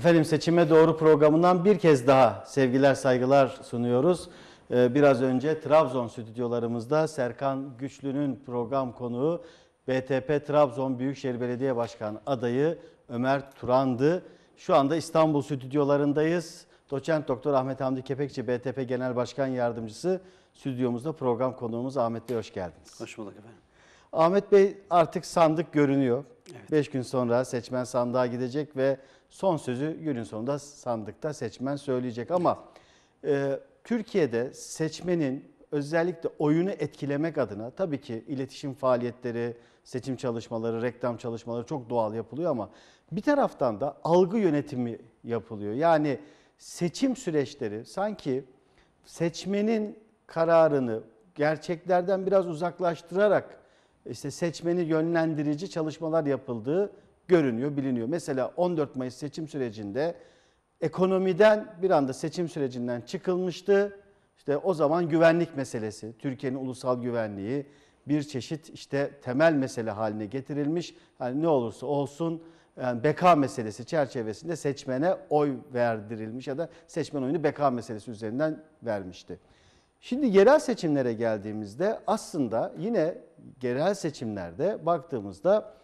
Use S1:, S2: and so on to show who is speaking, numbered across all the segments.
S1: Efendim seçime doğru programından bir kez daha sevgiler saygılar sunuyoruz. Ee, biraz önce Trabzon stüdyolarımızda Serkan Güçlü'nün program konuğu BTP Trabzon Büyükşehir Belediye Başkanı adayı Ömer Turan'dı. Şu anda İstanbul stüdyolarındayız. Doçent Doktor Ahmet Hamdi Kepekçi BTP Genel Başkan Yardımcısı stüdyomuzda program konuğumuz Ahmet Bey hoş geldiniz. Hoş bulduk efendim. Ahmet Bey artık sandık görünüyor. 5 evet. Beş gün sonra seçmen sandığa gidecek ve son sözü günün sonunda sandıkta seçmen söyleyecek. Ama e, Türkiye'de seçmenin özellikle oyunu etkilemek adına tabii ki iletişim faaliyetleri, seçim çalışmaları, reklam çalışmaları çok doğal yapılıyor ama bir taraftan da algı yönetimi yapılıyor. Yani seçim süreçleri sanki seçmenin kararını gerçeklerden biraz uzaklaştırarak işte seçmeni yönlendirici çalışmalar yapıldığı görünüyor, biliniyor. Mesela 14 Mayıs seçim sürecinde ekonomiden bir anda seçim sürecinden çıkılmıştı. İşte o zaman güvenlik meselesi, Türkiye'nin ulusal güvenliği bir çeşit işte temel mesele haline getirilmiş. Yani ne olursa olsun yani e, beka meselesi çerçevesinde seçmene oy verdirilmiş ya da seçmen oyunu beka meselesi üzerinden vermişti. Şimdi yerel seçimlere geldiğimizde aslında yine yerel seçimlerde baktığımızda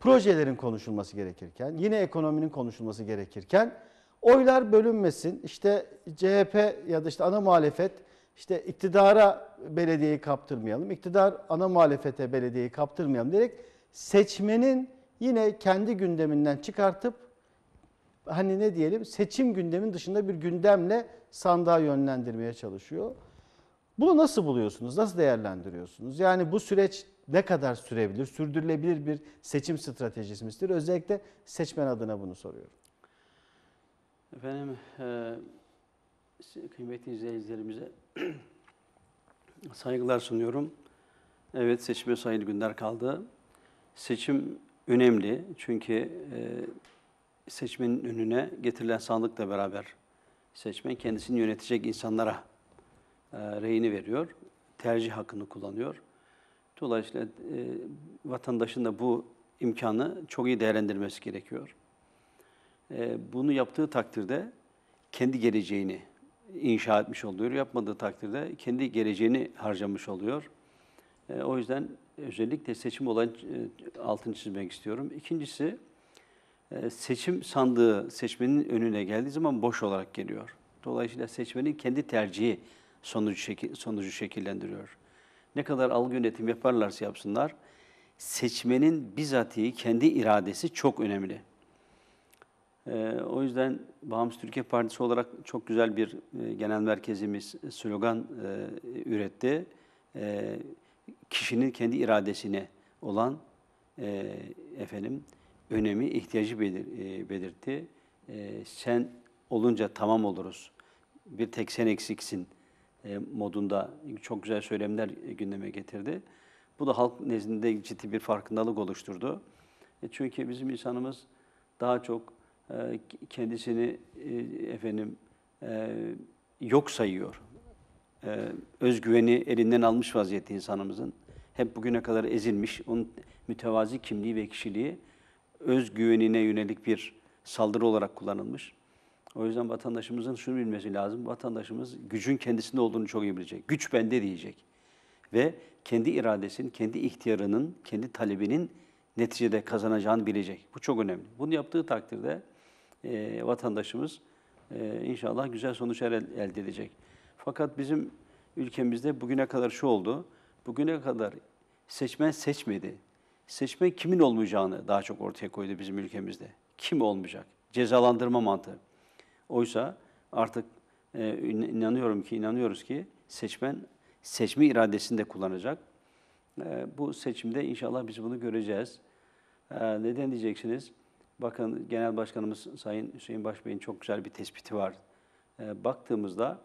S1: projelerin konuşulması gerekirken, yine ekonominin konuşulması gerekirken oylar bölünmesin. İşte CHP ya da işte ana muhalefet işte iktidara belediyeyi kaptırmayalım, iktidar ana muhalefete belediyeyi kaptırmayalım diyerek seçmenin yine kendi gündeminden çıkartıp hani ne diyelim seçim gündemin dışında bir gündemle sandığa yönlendirmeye çalışıyor. Bunu nasıl buluyorsunuz? Nasıl değerlendiriyorsunuz? Yani bu süreç ne kadar sürebilir, sürdürülebilir bir seçim stratejisi Özellikle seçmen adına bunu soruyorum.
S2: Efendim, e, kıymetli izleyicilerimize saygılar sunuyorum. Evet, seçime sayılı günler kaldı. Seçim önemli çünkü e, seçmenin önüne getirilen sandıkla beraber seçmen kendisini yönetecek insanlara e, reyini veriyor, tercih hakkını kullanıyor. Dolayısıyla e, vatandaşın da bu imkanı çok iyi değerlendirmesi gerekiyor. E, bunu yaptığı takdirde kendi geleceğini inşa etmiş oluyor. Yapmadığı takdirde kendi geleceğini harcamış oluyor. E, o yüzden özellikle seçim olan e, altını çizmek istiyorum. İkincisi e, seçim sandığı seçmenin önüne geldiği zaman boş olarak geliyor. Dolayısıyla seçmenin kendi tercihi sonucu, şekil, sonucu şekillendiriyor ne kadar algı yönetim yaparlarsa yapsınlar, seçmenin bizatihi kendi iradesi çok önemli. Ee, o yüzden Bağımsız Türkiye Partisi olarak çok güzel bir e, genel merkezimiz slogan e, üretti. E, kişinin kendi iradesine olan e, efendim önemi, ihtiyacı belir, e, belirtti. E, sen olunca tamam oluruz. Bir tek sen eksiksin e, modunda çok güzel söylemler gündeme getirdi. Bu da halk nezdinde ciddi bir farkındalık oluşturdu. E, çünkü bizim insanımız daha çok e, kendisini efendim yok sayıyor. özgüveni elinden almış vaziyette insanımızın. Hep bugüne kadar ezilmiş, onun mütevazi kimliği ve kişiliği özgüvenine yönelik bir saldırı olarak kullanılmış. O yüzden vatandaşımızın şunu bilmesi lazım. Vatandaşımız gücün kendisinde olduğunu çok iyi bilecek. Güç bende diyecek. Ve kendi iradesinin, kendi ihtiyarının, kendi talebinin neticede kazanacağını bilecek. Bu çok önemli. Bunu yaptığı takdirde e, vatandaşımız e, inşallah güzel sonuçlar el, elde edecek. Fakat bizim ülkemizde bugüne kadar şu oldu. Bugüne kadar seçmen seçmedi. Seçmen kimin olmayacağını daha çok ortaya koydu bizim ülkemizde. Kim olmayacak? Cezalandırma mantığı. Oysa artık e, inanıyorum ki, inanıyoruz ki seçmen seçme iradesini de kullanacak. E, bu seçimde inşallah biz bunu göreceğiz. E, neden diyeceksiniz? Bakın Genel Başkanımız Sayın Hüseyin Başbey'in çok güzel bir tespiti var. E, baktığımızda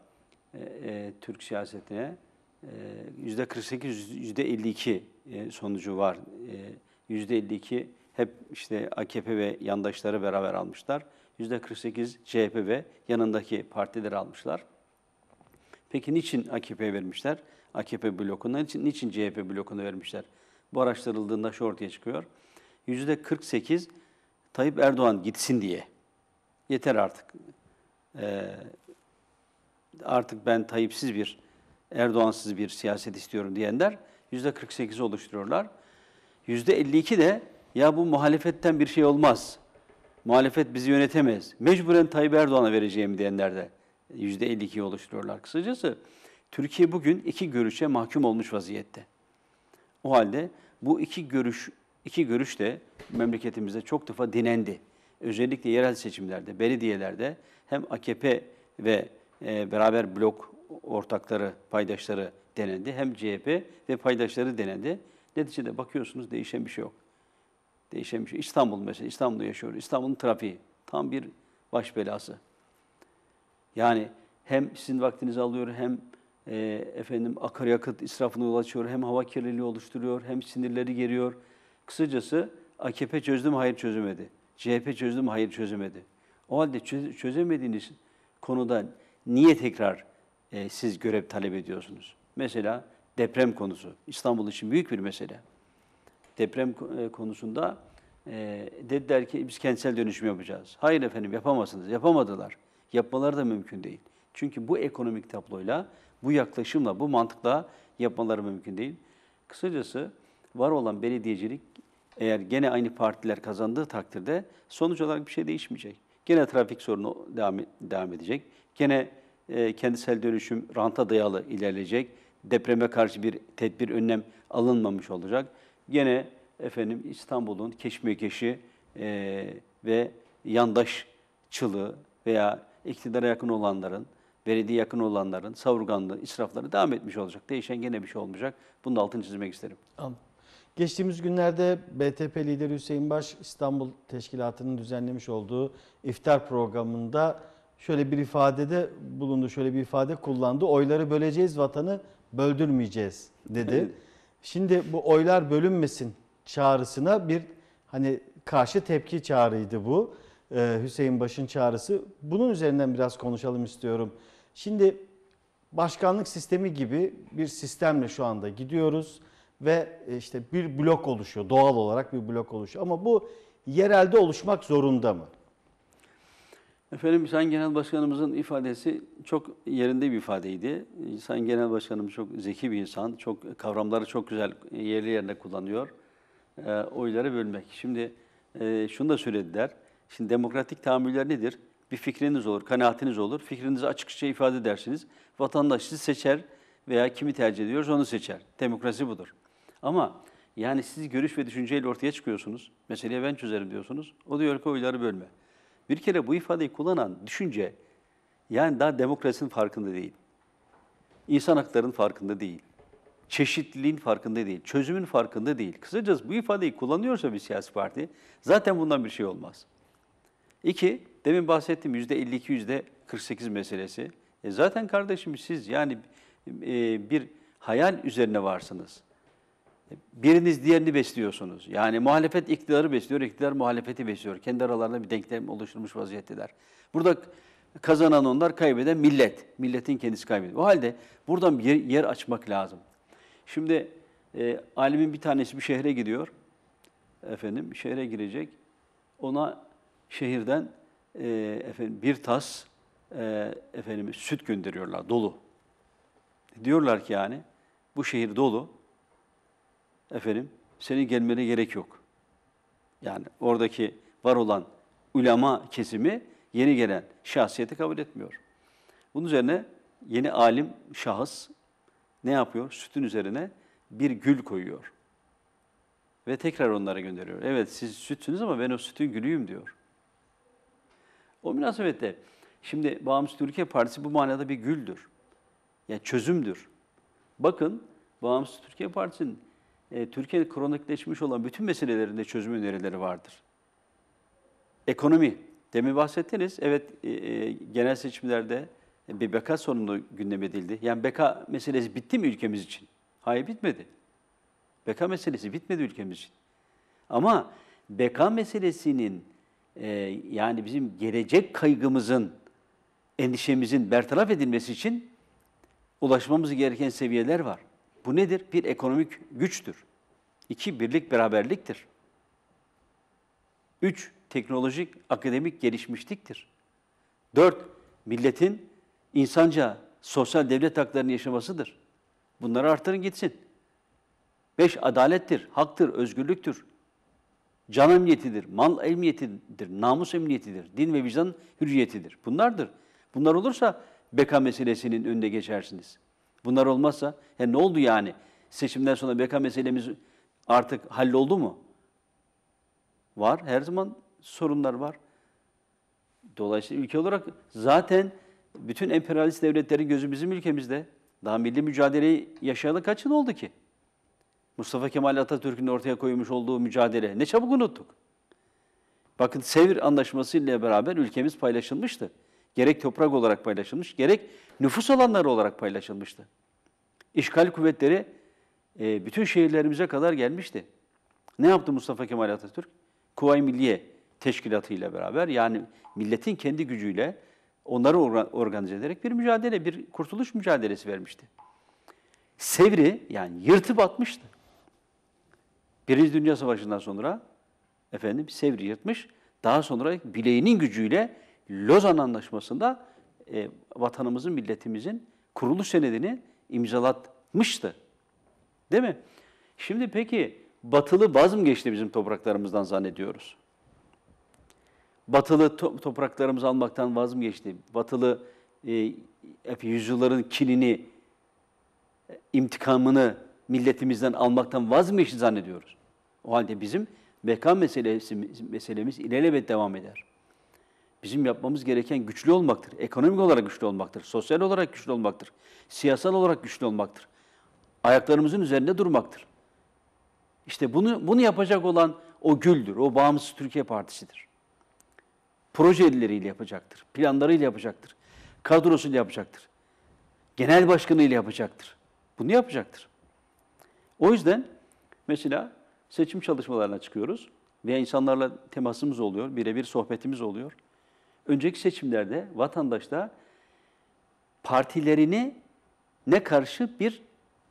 S2: e, e, Türk siyasetine e, yüzde 48, yüzde 52 e, sonucu var. E, yüzde 52 hep işte AKP ve yandaşları beraber almışlar. %48 CHP ve yanındaki partileri almışlar. Peki niçin AKP'ye vermişler? AKP blokuna, niçin, niçin CHP blokuna vermişler? Bu araştırıldığında şu ortaya çıkıyor. %48 Tayyip Erdoğan gitsin diye. Yeter artık. Ee, artık ben Tayyipsiz bir, Erdoğansız bir siyaset istiyorum diyenler %48 oluşturuyorlar. %52 de ya bu muhalefetten bir şey olmaz muhalefet bizi yönetemez. Mecburen Tayyip Erdoğan'a vereceğim diyenler de %52'yi oluşturuyorlar. Kısacası Türkiye bugün iki görüşe mahkum olmuş vaziyette. O halde bu iki görüş iki görüş de memleketimizde çok defa dinendi. Özellikle yerel seçimlerde, belediyelerde hem AKP ve e, beraber blok ortakları, paydaşları denendi. Hem CHP ve paydaşları denendi. Neticede bakıyorsunuz değişen bir şey yok değişen bir şey. İstanbul mesela, İstanbul'da yaşıyor. İstanbul'un trafiği tam bir baş belası. Yani hem sizin vaktinizi alıyor hem e, efendim akaryakıt israfını yol açıyor, hem hava kirliliği oluşturuyor, hem sinirleri geriyor. Kısacası AKP çözdü mü? Hayır çözemedi. CHP çözdü mü? Hayır çözemedi. O halde çözemediğiniz konuda niye tekrar e, siz görev talep ediyorsunuz? Mesela deprem konusu. İstanbul için büyük bir mesele deprem e, konusunda e, dediler ki biz kentsel dönüşüm yapacağız. Hayır efendim yapamazsınız. Yapamadılar. Yapmaları da mümkün değil. Çünkü bu ekonomik tabloyla, bu yaklaşımla, bu mantıkla yapmaları mümkün değil. Kısacası var olan belediyecilik eğer gene aynı partiler kazandığı takdirde sonuç olarak bir şey değişmeyecek. Gene trafik sorunu devam, e, devam edecek. Gene e, kendisel dönüşüm ranta dayalı ilerleyecek. Depreme karşı bir tedbir, önlem alınmamış olacak. Gene efendim İstanbul'un keşmekeşi e, ve yandaşçılığı veya iktidara yakın olanların, belediye yakın olanların savurganlığı, israfları devam etmiş olacak. Değişen gene bir şey olmayacak. Bunu da altını çizmek isterim.
S1: Anladım. Geçtiğimiz günlerde BTP lideri Hüseyin Baş İstanbul Teşkilatı'nın düzenlemiş olduğu iftar programında şöyle bir ifadede bulundu, şöyle bir ifade kullandı. Oyları böleceğiz, vatanı böldürmeyeceğiz dedi. Şimdi bu oylar bölünmesin çağrısına bir hani karşı tepki çağrıydı bu. Ee, Hüseyin Baş'ın çağrısı. Bunun üzerinden biraz konuşalım istiyorum. Şimdi başkanlık sistemi gibi bir sistemle şu anda gidiyoruz ve e, işte bir blok oluşuyor. Doğal olarak bir blok oluşuyor. Ama bu yerelde oluşmak zorunda mı? Efendim Sayın
S2: Genel Başkanımızın ifadesi çok yerinde bir ifadeydi. Sayın Genel Başkanımız çok zeki bir insan, çok kavramları çok güzel yerli yerine kullanıyor. E, oyları bölmek. Şimdi e, şunu da söylediler. Şimdi demokratik tahammüller nedir? Bir fikriniz olur, kanaatiniz olur. Fikrinizi açıkça ifade edersiniz. Vatandaş sizi seçer veya kimi tercih ediyoruz onu seçer. Demokrasi budur. Ama yani siz görüş ve düşünceyle ortaya çıkıyorsunuz. Meseleyi ben çözerim diyorsunuz. O diyor ki oyları bölme. Bir kere bu ifadeyi kullanan düşünce yani daha demokrasinin farkında değil. insan haklarının farkında değil. Çeşitliliğin farkında değil. Çözümün farkında değil. Kısacası bu ifadeyi kullanıyorsa bir siyasi parti zaten bundan bir şey olmaz. İki, demin bahsettiğim yüzde 52, yüzde 48 meselesi. E zaten kardeşim siz yani e, bir hayal üzerine varsınız biriniz diğerini besliyorsunuz. Yani muhalefet iktidarı besliyor, iktidar muhalefeti besliyor. Kendi aralarında bir denklem oluşturmuş vaziyetteler. Burada kazanan onlar, kaybeden millet. Milletin kendisi kaybediyor. O halde buradan bir yer, açmak lazım. Şimdi e, alimin bir tanesi bir şehre gidiyor. Efendim şehre girecek. Ona şehirden e, efendim bir tas e, efendim süt gönderiyorlar dolu. Diyorlar ki yani bu şehir dolu efendim senin gelmene gerek yok. Yani oradaki var olan ulema kesimi yeni gelen şahsiyeti kabul etmiyor. Bunun üzerine yeni alim şahıs ne yapıyor? Sütün üzerine bir gül koyuyor. Ve tekrar onlara gönderiyor. Evet siz sütsünüz ama ben o sütün gülüyüm diyor. O münasebette şimdi Bağımsız Türkiye Partisi bu manada bir güldür. Yani çözümdür. Bakın Bağımsız Türkiye Partisi'nin Türkiye'nin Türkiye'de kronikleşmiş olan bütün meselelerinde çözüm önerileri vardır. Ekonomi. Demin bahsettiniz. Evet e, e genel seçimlerde bir beka sorunu gündeme edildi. Yani beka meselesi bitti mi ülkemiz için? Hayır bitmedi. Beka meselesi bitmedi ülkemiz için. Ama beka meselesinin e, yani bizim gelecek kaygımızın, endişemizin bertaraf edilmesi için ulaşmamız gereken seviyeler var. Bu nedir? Bir ekonomik güçtür. İki, birlik beraberliktir. Üç, teknolojik, akademik gelişmişliktir. Dört, milletin insanca sosyal devlet haklarını yaşamasıdır. Bunları artırın gitsin. Beş, adalettir, haktır, özgürlüktür. Can emniyetidir, mal emniyetidir, namus emniyetidir, din ve vicdan hürriyetidir. Bunlardır. Bunlar olursa beka meselesinin önüne geçersiniz. Bunlar olmazsa he ne oldu yani? Seçimden sonra beka meselemiz artık halloldu mu? Var. Her zaman sorunlar var. Dolayısıyla ülke olarak zaten bütün emperyalist devletlerin gözü bizim ülkemizde. Daha milli mücadeleyi yaşayalı kaç yıl oldu ki? Mustafa Kemal Atatürk'ün ortaya koymuş olduğu mücadele. Ne çabuk unuttuk. Bakın Sevr Anlaşması ile beraber ülkemiz paylaşılmıştı. Gerek toprak olarak paylaşılmış, gerek nüfus alanları olarak paylaşılmıştı. İşgal kuvvetleri e, bütün şehirlerimize kadar gelmişti. Ne yaptı Mustafa Kemal Atatürk? Kuvay Milliye teşkilatıyla beraber yani milletin kendi gücüyle onları organize ederek bir mücadele, bir kurtuluş mücadelesi vermişti. Sevri yani yırtıp atmıştı. Birinci Dünya Savaşı'ndan sonra efendim Sevri yırtmış. Daha sonra bileğinin gücüyle Lozan Anlaşması'nda e, vatanımızın, milletimizin kuruluş senedini imzalatmıştı. Değil mi? Şimdi peki batılı vaz geçti bizim topraklarımızdan zannediyoruz? Batılı to topraklarımızı almaktan vaz geçti? Batılı e, hep yüzyılların kinini, e, imtikamını milletimizden almaktan vaz geçti zannediyoruz? O halde bizim beka meselesi, meselemiz ilelebet devam eder. Bizim yapmamız gereken güçlü olmaktır. Ekonomik olarak güçlü olmaktır. Sosyal olarak güçlü olmaktır. Siyasal olarak güçlü olmaktır. Ayaklarımızın üzerinde durmaktır. İşte bunu, bunu yapacak olan o güldür. O bağımsız Türkiye Partisi'dir. Proje elleriyle yapacaktır. Planlarıyla yapacaktır. Kadrosuyla yapacaktır. Genel başkanıyla yapacaktır. Bunu yapacaktır. O yüzden mesela seçim çalışmalarına çıkıyoruz veya insanlarla temasımız oluyor, birebir sohbetimiz oluyor önceki seçimlerde vatandaşta partilerini ne karşı bir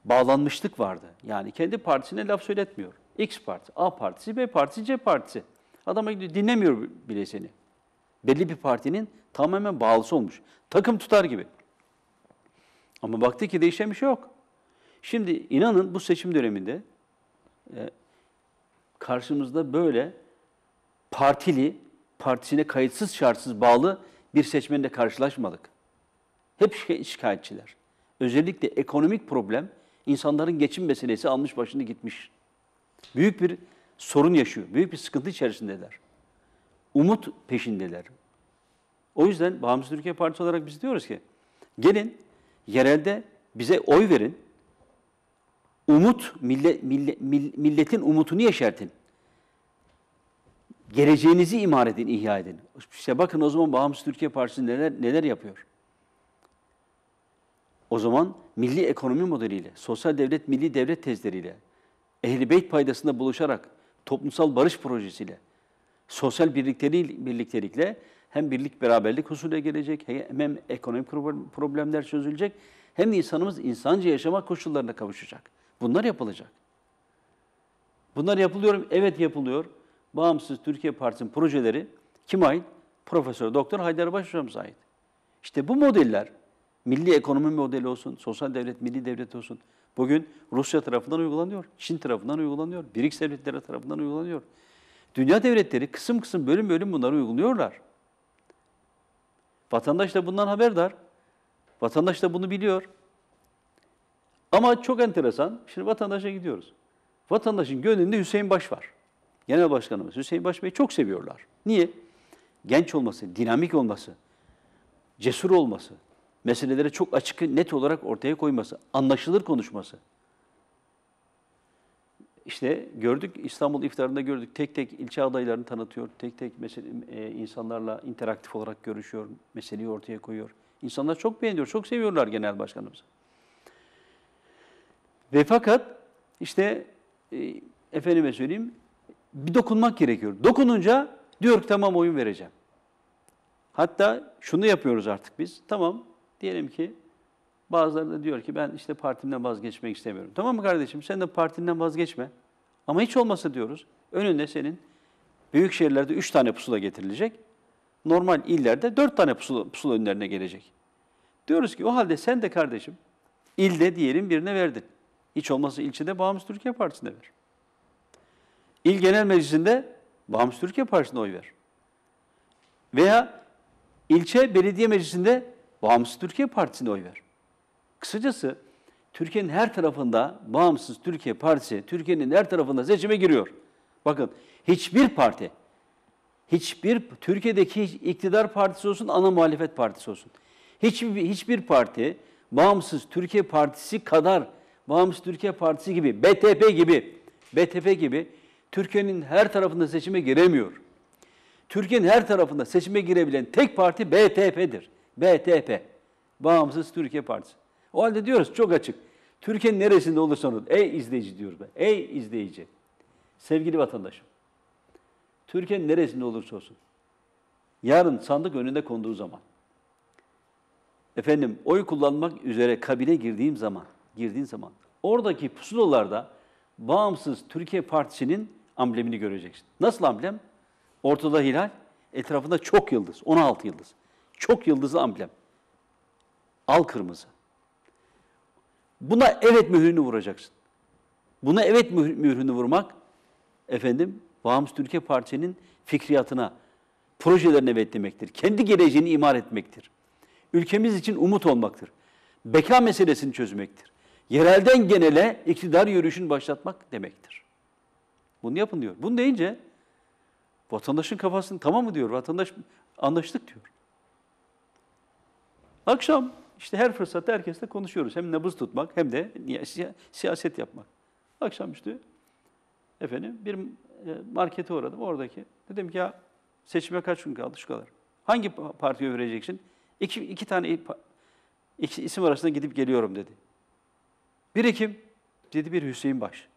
S2: bağlanmışlık vardı. Yani kendi partisine laf söyletmiyor. X parti, A partisi, B partisi, C partisi. Adama gidiyor dinlemiyor bile seni. Belli bir partinin tamamen bağlısı olmuş. Takım tutar gibi. Ama baktı ki değişen bir şey yok. Şimdi inanın bu seçim döneminde e, karşımızda böyle partili, partisine kayıtsız şartsız bağlı bir seçmenle karşılaşmadık. Hep şikayetçiler. Özellikle ekonomik problem insanların geçim meselesi almış başını gitmiş. Büyük bir sorun yaşıyor. Büyük bir sıkıntı içerisindeler. Umut peşindeler. O yüzden Bağımsız Türkiye Partisi olarak biz diyoruz ki gelin yerelde bize oy verin. Umut, millet, millet, milletin umutunu yeşertin. Geleceğinizi imar edin, ihya edin. İşte bakın o zaman Bağımsız Türkiye Partisi neler, neler yapıyor? O zaman milli ekonomi modeliyle, sosyal devlet, milli devlet tezleriyle, ehli beyt paydasında buluşarak, toplumsal barış projesiyle, sosyal birliktelikle hem birlik beraberlik husule gelecek, hem ekonomik problemler çözülecek, hem insanımız insanca yaşama koşullarına kavuşacak. Bunlar yapılacak. Bunlar yapılıyor, evet yapılıyor. Bağımsız Türkiye Partisi'nin projeleri kim ait? Profesör Doktor Haydar Baş hocamıza ait. İşte bu modeller milli ekonomi modeli olsun, sosyal devlet, milli devlet olsun. Bugün Rusya tarafından uygulanıyor, Çin tarafından uygulanıyor, BRICS devletleri tarafından uygulanıyor. Dünya devletleri kısım kısım bölüm bölüm bunları uyguluyorlar. Vatandaş da bundan haberdar. Vatandaş da bunu biliyor. Ama çok enteresan. Şimdi vatandaşa gidiyoruz. Vatandaşın gönlünde Hüseyin Baş var. Genel Başkanımız Hüseyin Başbey'i çok seviyorlar. Niye? Genç olması, dinamik olması, cesur olması, meseleleri çok açık, net olarak ortaya koyması, anlaşılır konuşması. İşte gördük, İstanbul iftarında gördük. Tek tek ilçe adaylarını tanıtıyor, tek tek mesele, e, insanlarla interaktif olarak görüşüyor, meseleyi ortaya koyuyor. İnsanlar çok beğeniyor, çok seviyorlar genel başkanımızı. Ve fakat işte e, efendime söyleyeyim bir dokunmak gerekiyor. Dokununca diyor ki tamam oyun vereceğim. Hatta şunu yapıyoruz artık biz. Tamam diyelim ki bazıları da diyor ki ben işte partimden vazgeçmek istemiyorum. Tamam mı kardeşim sen de partinden vazgeçme. Ama hiç olmasa diyoruz önünde senin büyük şehirlerde üç tane pusula getirilecek. Normal illerde dört tane pusula, pusula önlerine gelecek. Diyoruz ki o halde sen de kardeşim ilde diyelim birine verdin. Hiç olmazsa ilçede Bağımsız Türkiye Partisi'ne ver. İl Genel Meclisi'nde Bağımsız Türkiye Partisi'ne oy ver. Veya ilçe belediye meclisinde Bağımsız Türkiye Partisi'ne oy ver. Kısacası Türkiye'nin her tarafında Bağımsız Türkiye Partisi, Türkiye'nin her tarafında seçime giriyor. Bakın hiçbir parti, hiçbir Türkiye'deki iktidar partisi olsun, ana muhalefet partisi olsun. Hiçbir, hiçbir parti Bağımsız Türkiye Partisi kadar, Bağımsız Türkiye Partisi gibi, BTP gibi, BTP gibi Türkiye'nin her tarafında seçime giremiyor. Türkiye'nin her tarafında seçime girebilen tek parti BTP'dir. BTP. Bağımsız Türkiye Partisi. O halde diyoruz çok açık. Türkiye'nin neresinde olursa olur. Ey izleyici diyoruz. Ben. Ey izleyici. Sevgili vatandaşım. Türkiye'nin neresinde olursa olsun. Yarın sandık önünde konduğu zaman. Efendim oy kullanmak üzere kabine girdiğim zaman, girdiğin zaman oradaki pusulalarda bağımsız Türkiye Partisi'nin amblemini göreceksin. Nasıl amblem? Ortada hilal, etrafında çok yıldız, 16 yıldız. Çok yıldızlı amblem. Al kırmızı. Buna evet mührünü vuracaksın. Buna evet mührünü vurmak, efendim, Bağımsız Türkiye Partisi'nin fikriyatına, projelerine evet demektir. Kendi geleceğini imar etmektir. Ülkemiz için umut olmaktır. Beka meselesini çözmektir. Yerelden genele iktidar yürüyüşünü başlatmak demektir. Bunu yapın diyor. Bunu deyince vatandaşın kafasını tamam mı diyor, vatandaş anlaştık diyor. Akşam işte her fırsatta herkesle konuşuyoruz. Hem nabız tutmak hem de siyaset yapmak. Akşam işte efendim bir e, markete uğradım oradaki. Dedim ki ya seçime kaç gün kaldı şu kadar. Hangi partiye vereceksin? İki, iki tane iki isim arasında gidip geliyorum dedi. Biri kim? Dedi bir Hüseyin Baş.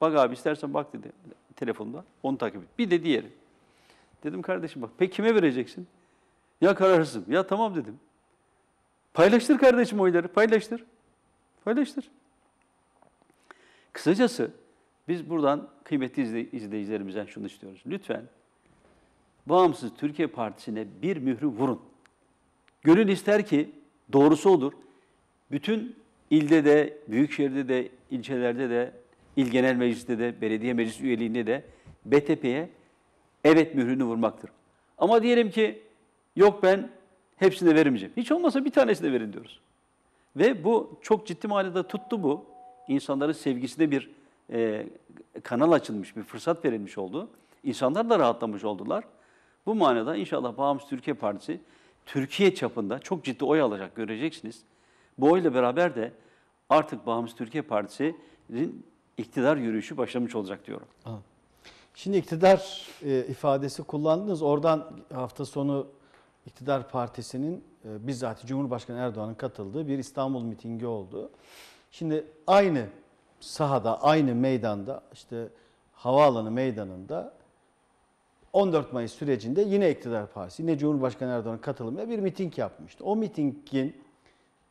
S2: Bak abi istersen bak dedi telefonda. Onu takip et. Bir de diğeri. Dedim kardeşim bak peki kime vereceksin? Ya kararsızım. Ya tamam dedim. Paylaştır kardeşim oyları. Paylaştır. Paylaştır. Kısacası biz buradan kıymetli izleyicilerimizden şunu istiyoruz. Lütfen Bağımsız Türkiye Partisi'ne bir mührü vurun. Gönül ister ki doğrusu olur. Bütün ilde de, büyük şehirde de, ilçelerde de İl Genel Meclis'te de, belediye meclis üyeliğinde de BTP'ye evet mührünü vurmaktır. Ama diyelim ki yok ben hepsine vermeyeceğim. Hiç olmasa bir tanesine verin diyoruz. Ve bu çok ciddi manada tuttu bu. İnsanların sevgisine bir e, kanal açılmış, bir fırsat verilmiş oldu. İnsanlar da rahatlamış oldular. Bu manada inşallah Bağımsız Türkiye Partisi Türkiye çapında çok ciddi oy alacak göreceksiniz. Bu oyla beraber de artık Bağımsız Türkiye Partisi'nin iktidar yürüyüşü başlamış olacak diyorum.
S1: Şimdi iktidar e, ifadesi kullandınız. Oradan hafta sonu iktidar partisinin e, bizzat Cumhurbaşkanı Erdoğan'ın katıldığı bir İstanbul mitingi oldu. Şimdi aynı sahada, aynı meydanda işte havaalanı meydanında 14 Mayıs sürecinde yine iktidar partisi, yine Cumhurbaşkanı Erdoğan'ın katılımıyla bir miting yapmıştı. O mitingin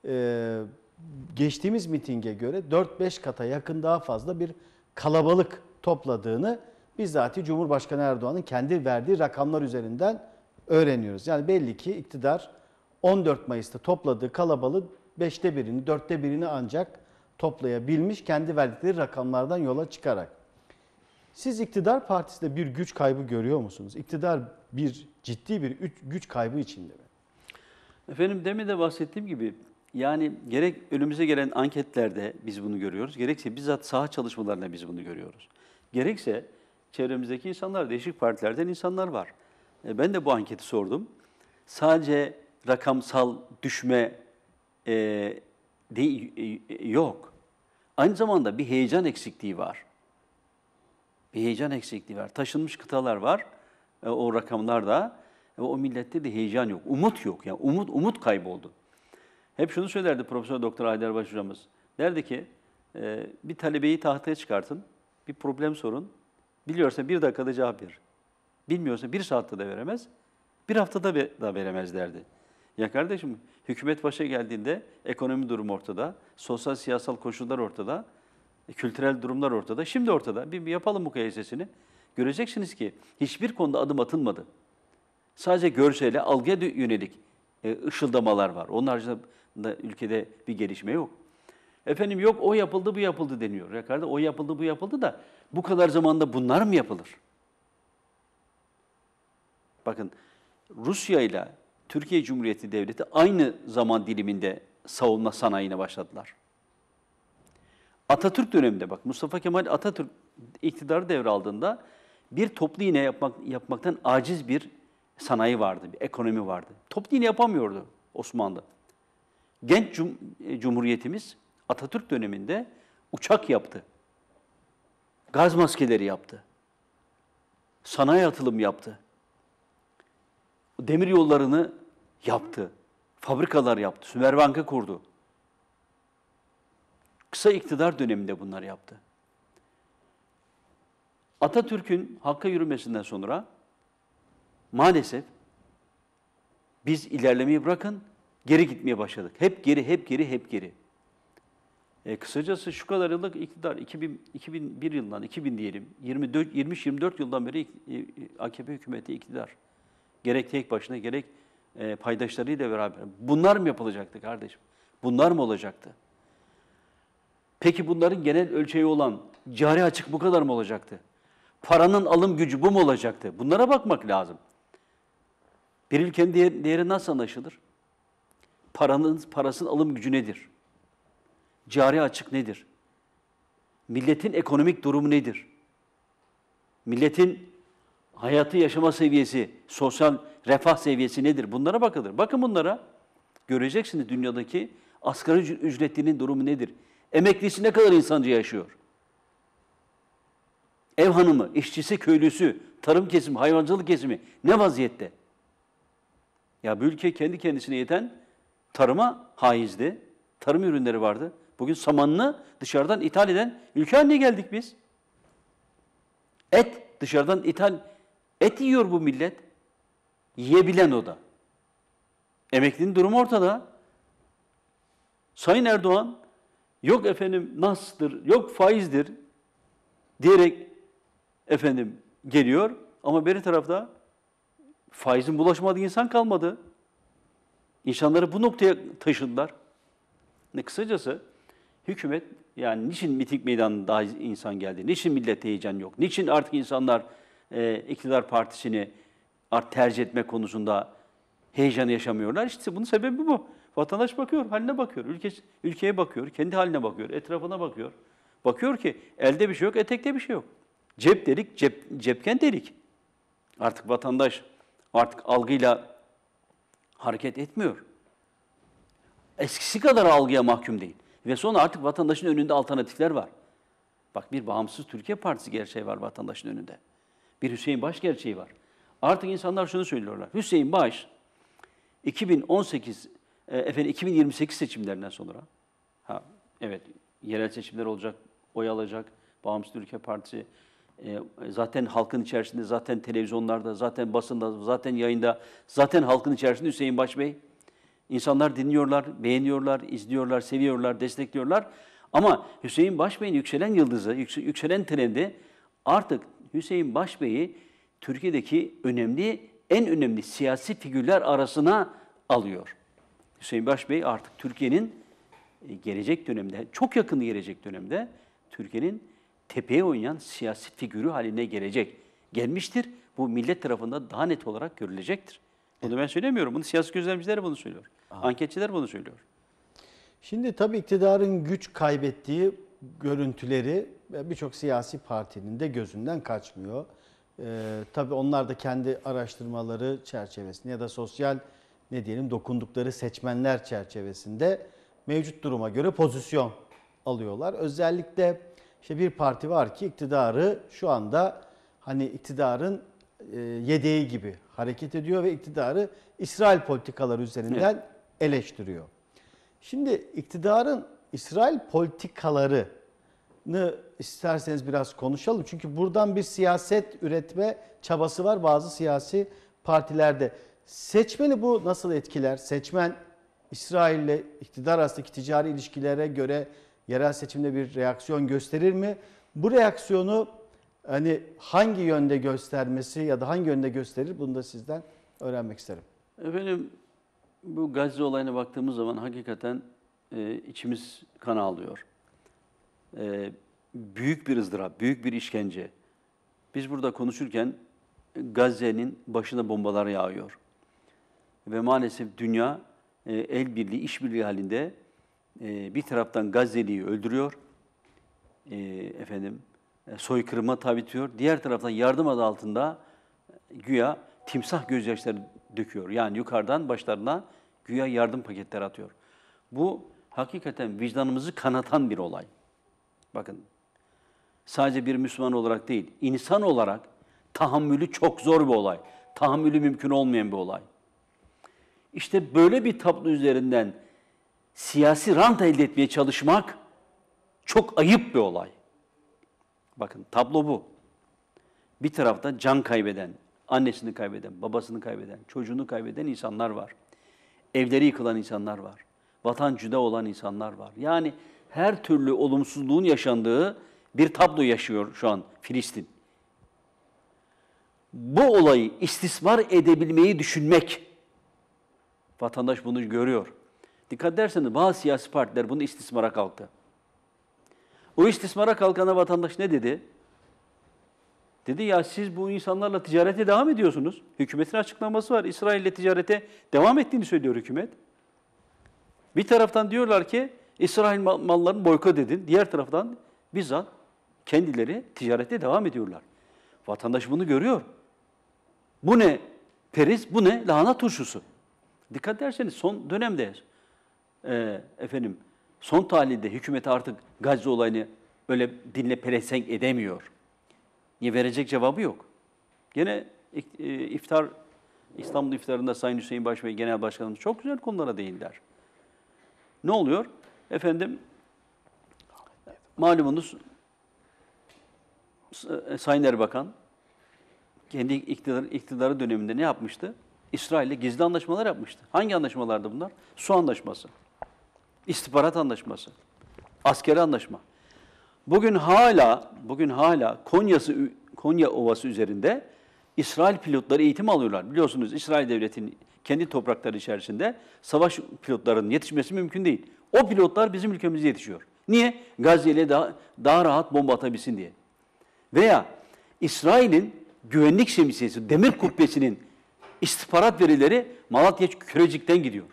S1: e, geçtiğimiz mitinge göre 4-5 kata yakın daha fazla bir kalabalık topladığını bizzati Cumhurbaşkanı Erdoğan'ın kendi verdiği rakamlar üzerinden öğreniyoruz. Yani belli ki iktidar 14 Mayıs'ta topladığı kalabalığı 5'te birini, 4'te birini ancak toplayabilmiş kendi verdikleri rakamlardan yola çıkarak. Siz iktidar partisinde bir güç kaybı görüyor musunuz? İktidar bir ciddi bir güç kaybı içinde mi?
S2: Efendim demin de bahsettiğim gibi yani gerek önümüze gelen anketlerde biz bunu görüyoruz, gerekse bizzat saha çalışmalarında biz bunu görüyoruz. Gerekse çevremizdeki insanlar, değişik partilerden insanlar var. E, ben de bu anketi sordum. Sadece rakamsal düşme e, de, e, yok. Aynı zamanda bir heyecan eksikliği var. Bir heyecan eksikliği var. Taşınmış kıtalar var e, o rakamlarda. E, o millette de heyecan yok, umut yok. Yani umut umut kayboldu. Hep şunu söylerdi Profesör Doktor Aydarbaş hocamız. Derdi ki e, bir talebeyi tahtaya çıkartın, bir problem sorun. Biliyorsa bir dakikada cevap verir. Bilmiyorsa bir saatte de veremez, bir haftada da veremez derdi. Ya kardeşim hükümet başa geldiğinde ekonomi durumu ortada, sosyal siyasal koşullar ortada, e, kültürel durumlar ortada. Şimdi ortada. Bir, bir yapalım mukayesesini. Göreceksiniz ki hiçbir konuda adım atılmadı. Sadece görsele, algıya yönelik e, ışıldamalar var. Onun haricinde da ülkede bir gelişme yok. Efendim yok o yapıldı bu yapıldı deniyor. Rekarda o yapıldı bu yapıldı da bu kadar zamanda bunlar mı yapılır? Bakın Rusya ile Türkiye Cumhuriyeti Devleti aynı zaman diliminde savunma sanayine başladılar. Atatürk döneminde bak Mustafa Kemal Atatürk iktidarı devraldığında bir toplu iğne yapmak, yapmaktan aciz bir sanayi vardı, bir ekonomi vardı. Toplu iğne yapamıyordu Osmanlı. Genç cum e, Cumhuriyetimiz Atatürk döneminde uçak yaptı. Gaz maskeleri yaptı. Sanayi atılım yaptı. Demir yollarını yaptı. Fabrikalar yaptı. Sümerbank'ı kurdu. Kısa iktidar döneminde bunlar yaptı. Atatürk'ün halka yürümesinden sonra maalesef biz ilerlemeyi bırakın, geri gitmeye başladık. Hep geri, hep geri, hep geri. E, kısacası şu kadar yıllık iktidar, 2000, 2001 yılından, 2000 diyelim, 24, 23-24 yıldan beri e, e, AKP hükümeti iktidar. Gerek tek başına, gerek e, paydaşlarıyla beraber. Bunlar mı yapılacaktı kardeşim? Bunlar mı olacaktı? Peki bunların genel ölçeği olan cari açık bu kadar mı olacaktı? Paranın alım gücü bu mu olacaktı? Bunlara bakmak lazım. Bir ülkenin değeri nasıl anlaşılır? paranın parasının alım gücü nedir? Cari açık nedir? Milletin ekonomik durumu nedir? Milletin hayatı yaşama seviyesi, sosyal refah seviyesi nedir? Bunlara bakılır. Bakın bunlara. Göreceksiniz dünyadaki asgari ücretlinin durumu nedir? Emeklisi ne kadar insancı yaşıyor? Ev hanımı, işçisi, köylüsü, tarım kesimi, hayvancılık kesimi ne vaziyette? Ya bir ülke kendi kendisine yeten Tarıma haizdi. Tarım ürünleri vardı. Bugün samanını dışarıdan ithal eden ülke haline geldik biz. Et dışarıdan ithal. Et yiyor bu millet. Yiyebilen o da. Emeklinin durumu ortada. Sayın Erdoğan yok efendim nasdır, yok faizdir diyerek efendim geliyor ama beri tarafta faizin bulaşmadığı insan kalmadı. İnsanları bu noktaya taşıdılar. Ne kısacası hükümet yani niçin miting meydanına daha insan geldi? Niçin millette heyecan yok? Niçin artık insanlar e, iktidar partisini artık tercih etme konusunda heyecan yaşamıyorlar? İşte bunun sebebi bu. Vatandaş bakıyor, haline bakıyor. Ülke, ülkeye bakıyor, kendi haline bakıyor, etrafına bakıyor. Bakıyor ki elde bir şey yok, etekte bir şey yok. Cep delik, cep, cepken delik. Artık vatandaş artık algıyla hareket etmiyor. Eskisi kadar algıya mahkum değil. Ve sonra artık vatandaşın önünde alternatifler var. Bak bir bağımsız Türkiye Partisi gerçeği var vatandaşın önünde. Bir Hüseyin Baş gerçeği var. Artık insanlar şunu söylüyorlar. Hüseyin Baş 2018 e, efendim 2028 seçimlerinden sonra ha evet yerel seçimler olacak, oy alacak, Bağımsız Türkiye Partisi e, zaten halkın içerisinde, zaten televizyonlarda, zaten basında, zaten yayında, zaten halkın içerisinde Hüseyin Baş Bey. İnsanlar dinliyorlar, beğeniyorlar, izliyorlar, seviyorlar, destekliyorlar. Ama Hüseyin Baş Bey'in yükselen yıldızı, yükselen trendi artık Hüseyin Baş Bey'i Türkiye'deki önemli, en önemli siyasi figürler arasına alıyor. Hüseyin Baş Bey artık Türkiye'nin e, gelecek dönemde, çok yakın gelecek dönemde Türkiye'nin tepeye oynayan siyasi figürü haline gelecek. Gelmiştir. Bu millet tarafından daha net olarak görülecektir. Bunu evet. ben söylemiyorum. Bunu siyasi gözlemciler bunu söylüyor. Aha. Anketçiler bunu söylüyor.
S1: Şimdi tabii iktidarın güç kaybettiği görüntüleri birçok siyasi partinin de gözünden kaçmıyor. Ee, tabii onlar da kendi araştırmaları çerçevesinde ya da sosyal ne diyelim dokundukları seçmenler çerçevesinde mevcut duruma göre pozisyon alıyorlar. Özellikle işte bir parti var ki iktidarı şu anda hani iktidarın e, yedeği gibi hareket ediyor ve iktidarı İsrail politikaları üzerinden evet. eleştiriyor. Şimdi iktidarın İsrail politikalarını isterseniz biraz konuşalım. Çünkü buradan bir siyaset üretme çabası var bazı siyasi partilerde. Seçmeni bu nasıl etkiler? Seçmen İsrail ile iktidar arasındaki ticari ilişkilere göre yerel seçimde bir reaksiyon gösterir mi? Bu reaksiyonu hani hangi yönde göstermesi ya da hangi yönde gösterir bunu da sizden öğrenmek isterim.
S2: Efendim bu Gazze olayına baktığımız zaman hakikaten e, içimiz kan ağlıyor. E, büyük bir ızdırap, büyük bir işkence. Biz burada konuşurken Gazze'nin başına bombalar yağıyor. Ve maalesef dünya e, el birliği, iş birliği halinde e, bir taraftan Gazze'liyi öldürüyor, e, efendim e, soykırıma tabi tutuyor. Diğer taraftan yardım adı altında güya timsah gözyaşları döküyor. Yani yukarıdan başlarına güya yardım paketleri atıyor. Bu hakikaten vicdanımızı kanatan bir olay. Bakın sadece bir Müslüman olarak değil, insan olarak tahammülü çok zor bir olay. Tahammülü mümkün olmayan bir olay. İşte böyle bir tablo üzerinden siyasi rant elde etmeye çalışmak çok ayıp bir olay. Bakın tablo bu. Bir tarafta can kaybeden, annesini kaybeden, babasını kaybeden, çocuğunu kaybeden insanlar var. Evleri yıkılan insanlar var. Vatan cüda olan insanlar var. Yani her türlü olumsuzluğun yaşandığı bir tablo yaşıyor şu an Filistin. Bu olayı istismar edebilmeyi düşünmek, vatandaş bunu görüyor. Dikkat ederseniz bazı siyasi partiler bunu istismara kalktı. O istismara kalkana vatandaş ne dedi? Dedi ya siz bu insanlarla ticarete devam ediyorsunuz. Hükümetin açıklaması var. İsrail ile ticarete devam ettiğini söylüyor hükümet. Bir taraftan diyorlar ki İsrail mallarını boykot edin. Diğer taraftan bizzat kendileri ticarete devam ediyorlar. Vatandaş bunu görüyor. Bu ne periz, bu ne lahana turşusu. Dikkat ederseniz son dönemde e, efendim son tahlilde hükümet artık Gazze olayını öyle dinle pelesenk edemiyor. Niye verecek cevabı yok. Gene e, iftar İstanbul iftarında Sayın Hüseyin Baş Genel Başkanımız çok güzel konulara değindiler. Ne oluyor? Efendim malumunuz e, Sayın Erbakan kendi iktidar, iktidarı döneminde ne yapmıştı? İsrail'le gizli anlaşmalar yapmıştı. Hangi anlaşmalardı bunlar? Su anlaşması istihbarat anlaşması, askeri anlaşma. Bugün hala bugün hala Konya'sı Konya Ovası üzerinde İsrail pilotları eğitim alıyorlar. Biliyorsunuz İsrail devletinin kendi toprakları içerisinde savaş pilotlarının yetişmesi mümkün değil. O pilotlar bizim ülkemizde yetişiyor. Niye? Gazze'yle daha, daha rahat bomba atabilsin diye. Veya İsrail'in güvenlik şemsiyesi, demir kubbesinin istihbarat verileri Malatya Kürecik'ten gidiyor.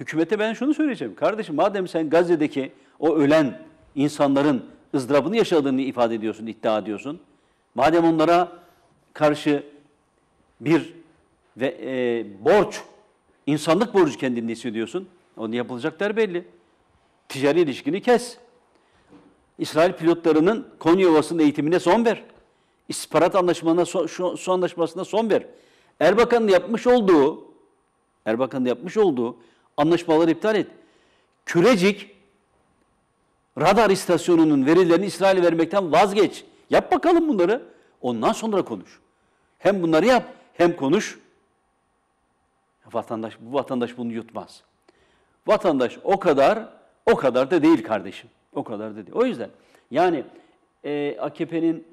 S2: Hükümete ben şunu söyleyeceğim. Kardeşim madem sen Gazze'deki o ölen insanların ızdırabını yaşadığını ifade ediyorsun, iddia ediyorsun. Madem onlara karşı bir ve e, borç, insanlık borcu kendini hissediyorsun. Onu yapılacaklar belli. Ticari ilişkini kes. İsrail pilotlarının Konya Ovası'nın eğitimine son ver. İstihbarat anlaşmasına şu anlaşmasına son ver. Erbakan'ın yapmış olduğu Erbakan'ın yapmış olduğu Anlaşmaları iptal et. Kürecik radar istasyonunun verilerini İsrail'e vermekten vazgeç. Yap bakalım bunları. Ondan sonra konuş. Hem bunları yap hem konuş. Vatandaş, bu vatandaş bunu yutmaz. Vatandaş o kadar, o kadar da değil kardeşim. O kadar da değil. O yüzden yani e, AKP'nin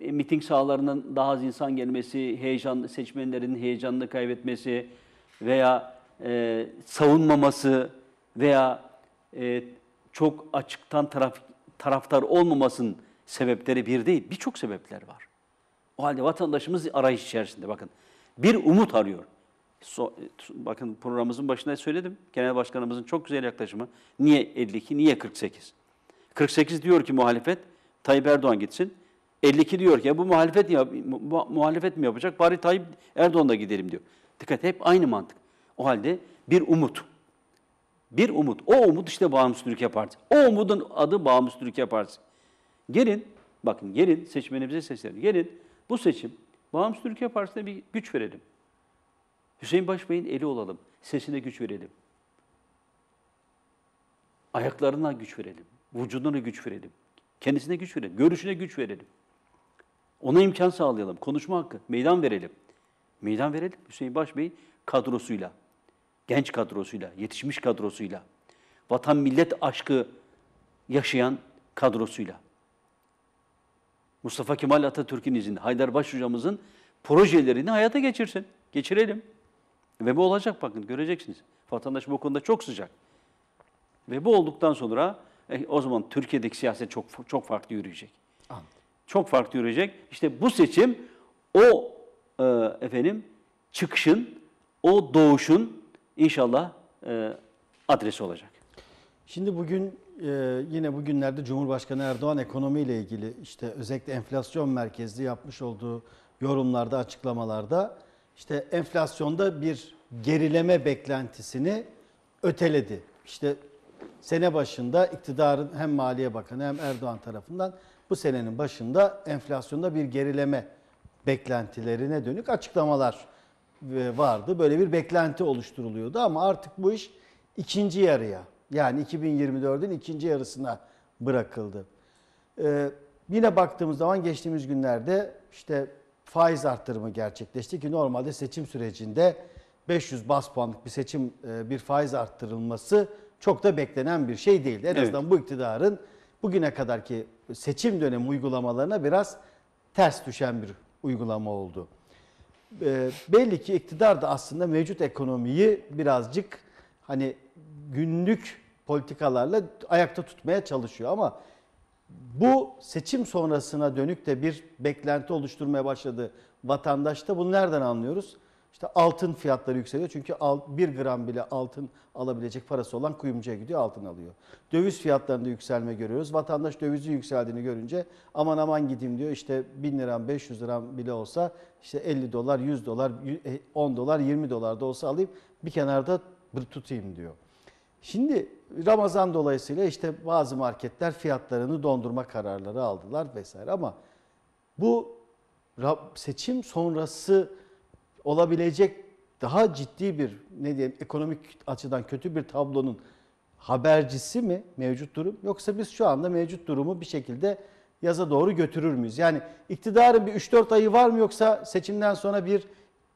S2: e, miting sahalarından daha az insan gelmesi, heyecan, seçmenlerin heyecanını kaybetmesi veya e, savunmaması veya e, çok açıktan taraf, taraftar olmamasının sebepleri bir değil, birçok sebepler var. O halde vatandaşımız arayış içerisinde bakın. Bir umut arıyor. So, bakın programımızın başında söyledim. Genel Başkanımızın çok güzel yaklaşımı. Niye 52, niye 48? 48 diyor ki muhalefet, Tayyip Erdoğan gitsin. 52 diyor ki bu muhalefet, ya, muhalefet mi yapacak? Bari Tayyip Erdoğan da gidelim diyor. Dikkat hep aynı mantık. O halde bir umut. Bir umut. O umut işte Bağımsız Türkiye Partisi. O umudun adı Bağımsız Türkiye Partisi. Gelin, bakın gelin seçmenimize seslenin. Gelin bu seçim Bağımsız Türkiye Partisi'ne bir güç verelim. Hüseyin Başbey'in eli olalım. Sesine güç verelim. Ayaklarına güç verelim. Vücuduna güç verelim. Kendisine güç verelim. Görüşüne güç verelim. Ona imkan sağlayalım. Konuşma hakkı, meydan verelim. Meydan verelim Hüseyin Başbey kadrosuyla genç kadrosuyla, yetişmiş kadrosuyla, vatan millet aşkı yaşayan kadrosuyla. Mustafa Kemal Atatürk'ün izinde Haydar Baş hocamızın projelerini hayata geçirsin. Geçirelim. Ve bu olacak bakın göreceksiniz. Vatandaş bu konuda çok sıcak. Ve bu olduktan sonra e, o zaman Türkiye'deki siyaset çok çok farklı yürüyecek. Anladım. Çok farklı yürüyecek. İşte bu seçim o e, efendim çıkışın, o doğuşun inşallah e, adresi olacak.
S1: Şimdi bugün e, yine bugünlerde Cumhurbaşkanı Erdoğan ekonomiyle ilgili işte özellikle enflasyon merkezli yapmış olduğu yorumlarda, açıklamalarda işte enflasyonda bir gerileme beklentisini öteledi. İşte sene başında iktidarın hem Maliye Bakanı hem Erdoğan tarafından bu senenin başında enflasyonda bir gerileme beklentilerine dönük açıklamalar e, vardı. Böyle bir beklenti oluşturuluyordu ama artık bu iş ikinci yarıya yani 2024'ün ikinci yarısına bırakıldı. Ee, yine baktığımız zaman geçtiğimiz günlerde işte faiz arttırımı gerçekleşti ki normalde seçim sürecinde 500 bas puanlık bir seçim e, bir faiz arttırılması çok da beklenen bir şey değildi. En evet. azından bu iktidarın bugüne kadarki seçim dönemi uygulamalarına biraz ters düşen bir uygulama oldu. E, belli ki iktidar da aslında mevcut ekonomiyi birazcık hani günlük politikalarla ayakta tutmaya çalışıyor ama bu seçim sonrasına dönük de bir beklenti oluşturmaya başladı vatandaşta. Bunu nereden anlıyoruz? İşte altın fiyatları yükseliyor. Çünkü 1 gram bile altın alabilecek parası olan kuyumcuya gidiyor altın alıyor. Döviz fiyatlarında yükselme görüyoruz. Vatandaş dövizin yükseldiğini görünce aman aman gideyim diyor. İşte 1000 liram 500 liram bile olsa işte 50 dolar 100 dolar 10 e, dolar 20 dolar da olsa alayım bir kenarda tutayım diyor. Şimdi Ramazan dolayısıyla işte bazı marketler fiyatlarını dondurma kararları aldılar vesaire ama bu seçim sonrası olabilecek daha ciddi bir ne diyeyim ekonomik açıdan kötü bir tablonun habercisi mi mevcut durum yoksa biz şu anda mevcut durumu bir şekilde yaza doğru götürür müyüz? Yani iktidarın bir 3-4 ayı var mı yoksa seçimden sonra bir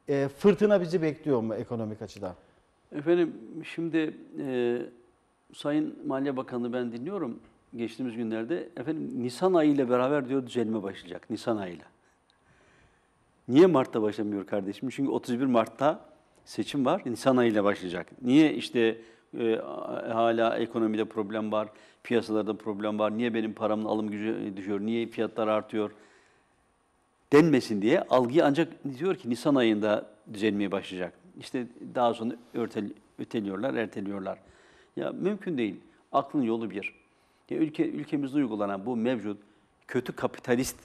S1: e, fırtına bizi bekliyor mu ekonomik açıdan?
S2: Efendim şimdi e, Sayın Maliye Bakanı ben dinliyorum geçtiğimiz günlerde. Efendim Nisan ayı ile beraber diyor düzelme başlayacak Nisan ayıyla. Niye Mart'ta başlamıyor kardeşim? Çünkü 31 Mart'ta seçim var. Nisan ayıyla başlayacak. Niye işte e, hala ekonomide problem var, piyasalarda problem var, niye benim paramın alım gücü düşüyor, niye fiyatlar artıyor denmesin diye algıyı ancak diyor ki Nisan ayında düzelmeye başlayacak. İşte daha sonra örtel, öteliyorlar, erteliyorlar. Ya mümkün değil. Aklın yolu bir. Ya ülke ülkemizde uygulanan bu mevcut kötü kapitalist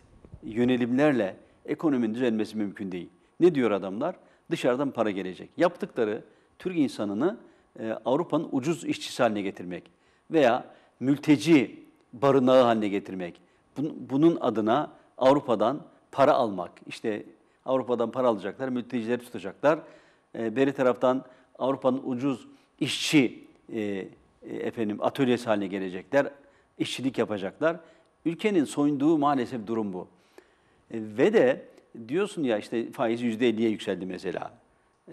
S2: yönelimlerle ekonominin düzelmesi mümkün değil. Ne diyor adamlar? Dışarıdan para gelecek. Yaptıkları Türk insanını e, Avrupa'nın ucuz işçisi haline getirmek veya mülteci barınağı haline getirmek. Bun, bunun adına Avrupa'dan para almak. İşte Avrupa'dan para alacaklar, mültecileri tutacaklar. E, beri taraftan Avrupa'nın ucuz işçi e, e, efendim atölyesi haline gelecekler, işçilik yapacaklar. Ülkenin soyunduğu maalesef durum bu. E, ve de diyorsun ya işte faiz %50'ye yükseldi mesela.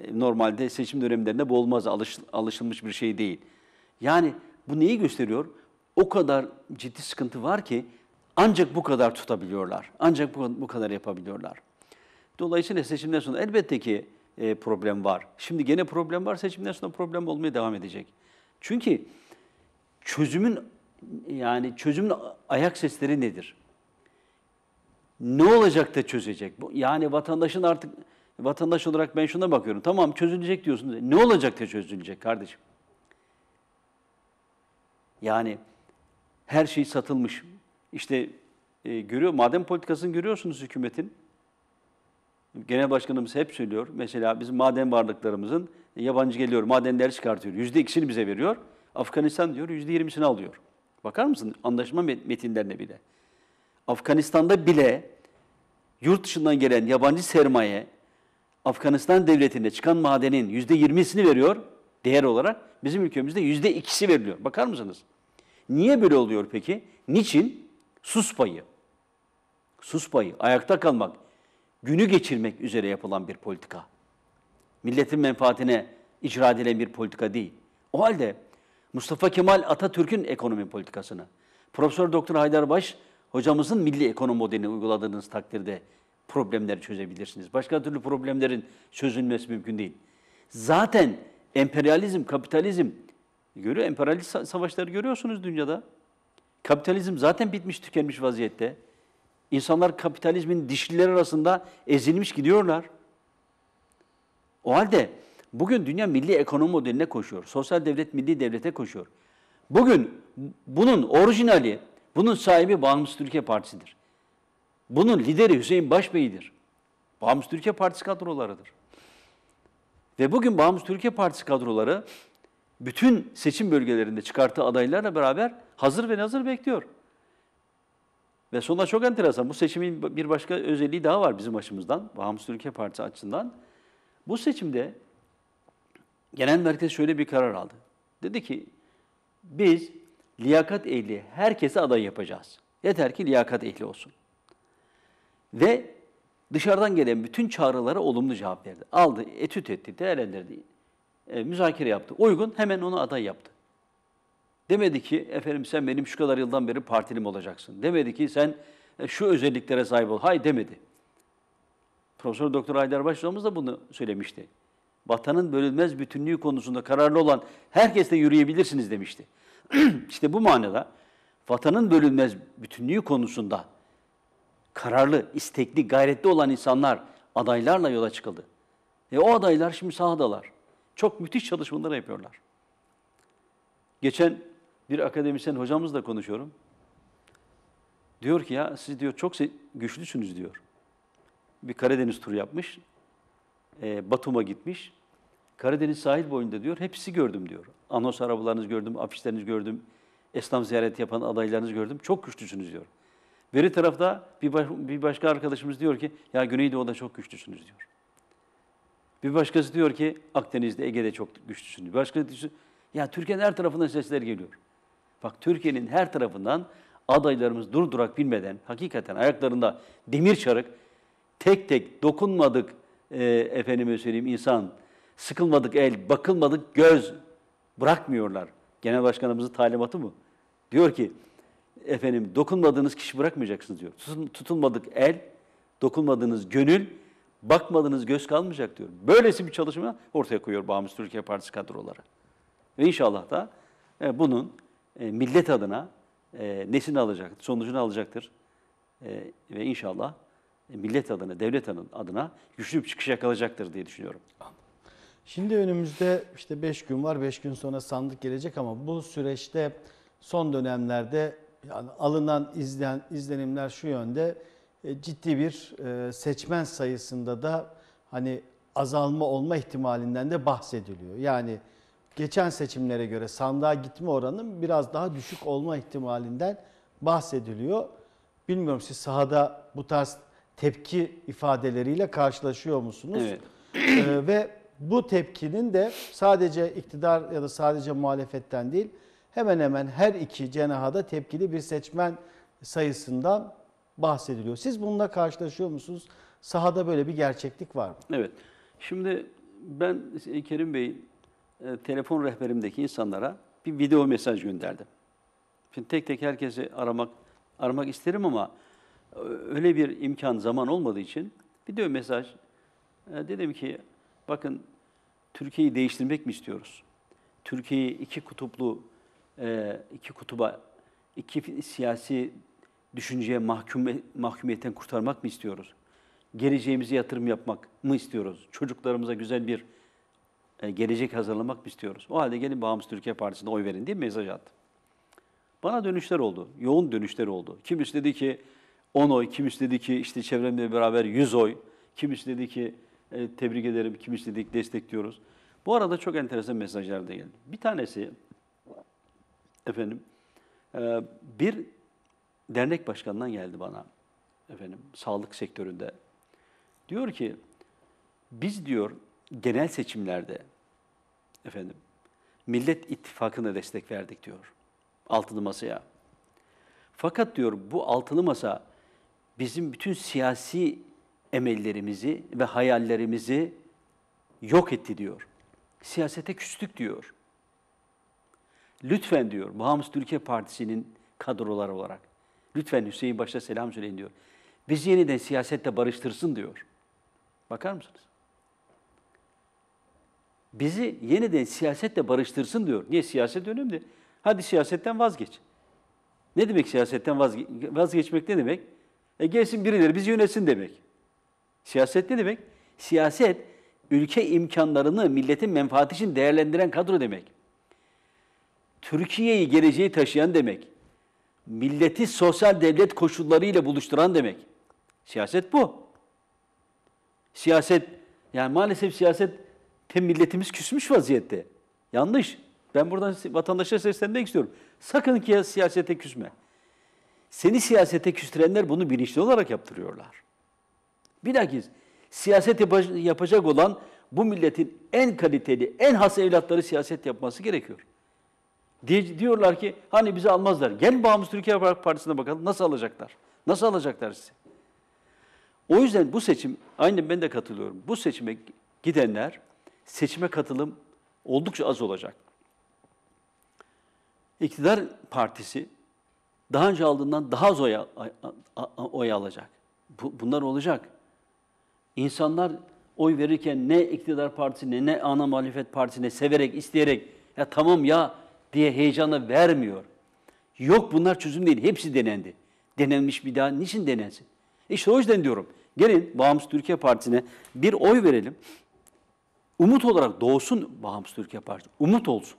S2: E, normalde seçim dönemlerinde bu olmaz, alış, alışılmış bir şey değil. Yani bu neyi gösteriyor? O kadar ciddi sıkıntı var ki ancak bu kadar tutabiliyorlar. Ancak bu, bu kadar yapabiliyorlar. Dolayısıyla seçimden sonra elbette ki e, problem var. Şimdi gene problem var, seçimden sonra problem olmaya devam edecek. Çünkü çözümün yani çözümün ayak sesleri nedir? ne olacak da çözecek? Yani vatandaşın artık vatandaş olarak ben şuna bakıyorum. Tamam çözülecek diyorsunuz. Ne olacak da çözülecek kardeşim? Yani her şey satılmış. İşte e, görüyor, madem politikasını görüyorsunuz hükümetin. Genel başkanımız hep söylüyor. Mesela bizim maden varlıklarımızın e, yabancı geliyor, madenleri çıkartıyor. Yüzde ikisini bize veriyor. Afganistan diyor, yüzde yirmisini alıyor. Bakar mısın anlaşma metinlerine bile? Afganistan'da bile yurt dışından gelen yabancı sermaye Afganistan devletinde çıkan madenin yüzde yirmisini veriyor değer olarak. Bizim ülkemizde yüzde ikisi veriliyor. Bakar mısınız? Niye böyle oluyor peki? Niçin? Sus payı. Sus payı, ayakta kalmak, günü geçirmek üzere yapılan bir politika. Milletin menfaatine icra edilen bir politika değil. O halde Mustafa Kemal Atatürk'ün ekonomi politikasını, Profesör Doktor Haydar Baş hocamızın milli ekonomi modelini uyguladığınız takdirde problemleri çözebilirsiniz. Başka türlü problemlerin çözülmesi mümkün değil. Zaten emperyalizm, kapitalizm, görüyor, emperyalist savaşları görüyorsunuz dünyada. Kapitalizm zaten bitmiş, tükenmiş vaziyette. İnsanlar kapitalizmin dişliler arasında ezilmiş gidiyorlar. O halde bugün dünya milli ekonomi modeline koşuyor. Sosyal devlet milli devlete koşuyor. Bugün bunun orijinali bunun sahibi Bağımsız Türkiye Partisi'dir. Bunun lideri Hüseyin Başbey'idir. Bağımsız Türkiye Partisi kadrolarıdır. Ve bugün Bağımsız Türkiye Partisi kadroları bütün seçim bölgelerinde çıkarttığı adaylarla beraber hazır ve nazır bekliyor. Ve sonunda çok enteresan. Bu seçimin bir başka özelliği daha var bizim açımızdan. Bağımsız Türkiye Partisi açısından. Bu seçimde genel merkez şöyle bir karar aldı. Dedi ki biz liyakat ehli herkese aday yapacağız. Yeter ki liyakat ehli olsun. Ve dışarıdan gelen bütün çağrılara olumlu cevap verdi. Aldı, etüt etti, değerlendirdi, e, müzakere yaptı. Uygun hemen onu aday yaptı. Demedi ki efendim sen benim şu kadar yıldan beri partilim olacaksın. Demedi ki sen e, şu özelliklere sahip ol. Hayır demedi. Profesör Doktor Haydar Başhocamız da bunu söylemişti. Vatanın bölünmez bütünlüğü konusunda kararlı olan herkesle yürüyebilirsiniz demişti. İşte bu manada vatanın bölünmez bütünlüğü konusunda kararlı, istekli, gayretli olan insanlar adaylarla yola çıkıldı. E o adaylar şimdi sahadalar. Çok müthiş çalışmalar yapıyorlar. Geçen bir akademisyen hocamızla konuşuyorum. Diyor ki ya siz diyor çok güçlüsünüz diyor. Bir Karadeniz turu yapmış. E, Batum'a gitmiş. Karadeniz sahil boyunda diyor hepsi gördüm diyor. Anons arabalarınızı gördüm, afişlerinizi gördüm, esnaf ziyareti yapan adaylarınızı gördüm. Çok güçlüsünüz diyor. Veri tarafta bir, baş, bir başka arkadaşımız diyor ki ya Güneydoğu'da çok güçlüsünüz diyor. Bir başkası diyor ki Akdeniz'de, Ege'de çok güçlüsünüz. Bir başkası diyor ya Türkiye'nin her tarafından sesler geliyor. Bak Türkiye'nin her tarafından adaylarımız dur durak bilmeden hakikaten ayaklarında demir çarık tek tek dokunmadık e, efendime söyleyeyim insan Sıkılmadık el, bakılmadık göz bırakmıyorlar. Genel başkanımızın talimatı mı? Diyor ki efendim dokunmadığınız kişi bırakmayacaksınız diyor. Tutulmadık el, dokunmadığınız gönül, bakmadığınız göz kalmayacak diyor. Böylesi bir çalışma ortaya koyuyor Bağımsız Türkiye Partisi kadroları. Ve inşallah da e, bunun e, millet adına e, nesini alacak, sonucunu alacaktır. ve inşallah millet adına, devlet adına güçlü bir çıkış yakalacaktır diye düşünüyorum. Anladım.
S1: Şimdi önümüzde işte 5 gün var. 5 gün sonra sandık gelecek ama bu süreçte son dönemlerde yani alınan izlen, izlenimler şu yönde e, ciddi bir e, seçmen sayısında da hani azalma olma ihtimalinden de bahsediliyor. Yani geçen seçimlere göre sandığa gitme oranının biraz daha düşük olma ihtimalinden bahsediliyor. Bilmiyorum siz sahada bu tarz tepki ifadeleriyle karşılaşıyor musunuz? Evet. Ee, ve bu tepkinin de sadece iktidar ya da sadece muhalefetten değil hemen hemen her iki cenahada tepkili bir seçmen sayısından bahsediliyor. Siz bununla karşılaşıyor musunuz? Sahada böyle bir gerçeklik var mı?
S2: Evet. Şimdi ben Kerim Bey e, telefon rehberimdeki insanlara bir video mesaj gönderdim. Şimdi tek tek herkesi aramak aramak isterim ama e, öyle bir imkan zaman olmadığı için video mesaj e, dedim ki Bakın Türkiye'yi değiştirmek mi istiyoruz? Türkiye'yi iki kutuplu, e, iki kutuba, iki siyasi düşünceye mahkum, mahkumiyetten kurtarmak mı istiyoruz? Geleceğimize yatırım yapmak mı istiyoruz? Çocuklarımıza güzel bir e, gelecek hazırlamak mı istiyoruz? O halde gelin Bağımsız Türkiye Partisi'ne oy verin diye mesaj attım. Bana dönüşler oldu. Yoğun dönüşler oldu. Kimisi dedi ki 10 oy, kimisi dedi ki işte çevremle beraber 100 oy, kimisi dedi ki e, tebrik ederim, kimisi dedik destekliyoruz. Bu arada çok enteresan mesajlar da geldi. Bir tanesi efendim e, bir dernek başkanından geldi bana efendim sağlık sektöründe. Diyor ki biz diyor genel seçimlerde efendim Millet İttifakı'na destek verdik diyor. Altılı Masa'ya. Fakat diyor bu altılı masa bizim bütün siyasi emellerimizi ve hayallerimizi yok etti diyor. Siyasete küstük diyor. Lütfen diyor Bahamus Türkiye Partisi'nin kadroları olarak. Lütfen Hüseyin Baş'a selam söyleyin diyor. Biz yeniden siyasette barıştırsın diyor. Bakar mısınız? Bizi yeniden siyasette barıştırsın diyor. Niye? Siyaset önemli. Hadi siyasetten vazgeç. Ne demek siyasetten vazge vazgeçmek ne demek? E gelsin birileri bizi yönetsin demek. Siyaset ne demek? Siyaset ülke imkanlarını milletin menfaati için değerlendiren kadro demek. Türkiye'yi geleceği taşıyan demek. Milleti sosyal devlet koşullarıyla buluşturan demek. Siyaset bu. Siyaset yani maalesef siyaset tem milletimiz küsmüş vaziyette. Yanlış. Ben buradan vatandaşa seslenmek istiyorum. Sakın ki siyasete küsme. Seni siyasete küstürenler bunu bilinçli olarak yaptırıyorlar. Bilakis siyaset yapacak olan bu milletin en kaliteli, en has evlatları siyaset yapması gerekiyor. Diyorlar ki hani bizi almazlar. Gel Bağımsız Türkiye Partisi'ne bakalım nasıl alacaklar? Nasıl alacaklar sizi? O yüzden bu seçim, aynen ben de katılıyorum. Bu seçime gidenler seçime katılım oldukça az olacak. İktidar partisi daha önce aldığından daha az oy, oy alacak. bunlar olacak. İnsanlar oy verirken ne iktidar partisine ne ana muhalefet partisine severek, isteyerek ya tamam ya diye heyecana vermiyor. Yok bunlar çözüm değil. Hepsi denendi. Denenmiş bir daha niçin denensin? İşte o yüzden diyorum. Gelin Bağımsız Türkiye Partisi'ne bir oy verelim. Umut olarak doğsun Bağımsız Türkiye Partisi. Umut olsun.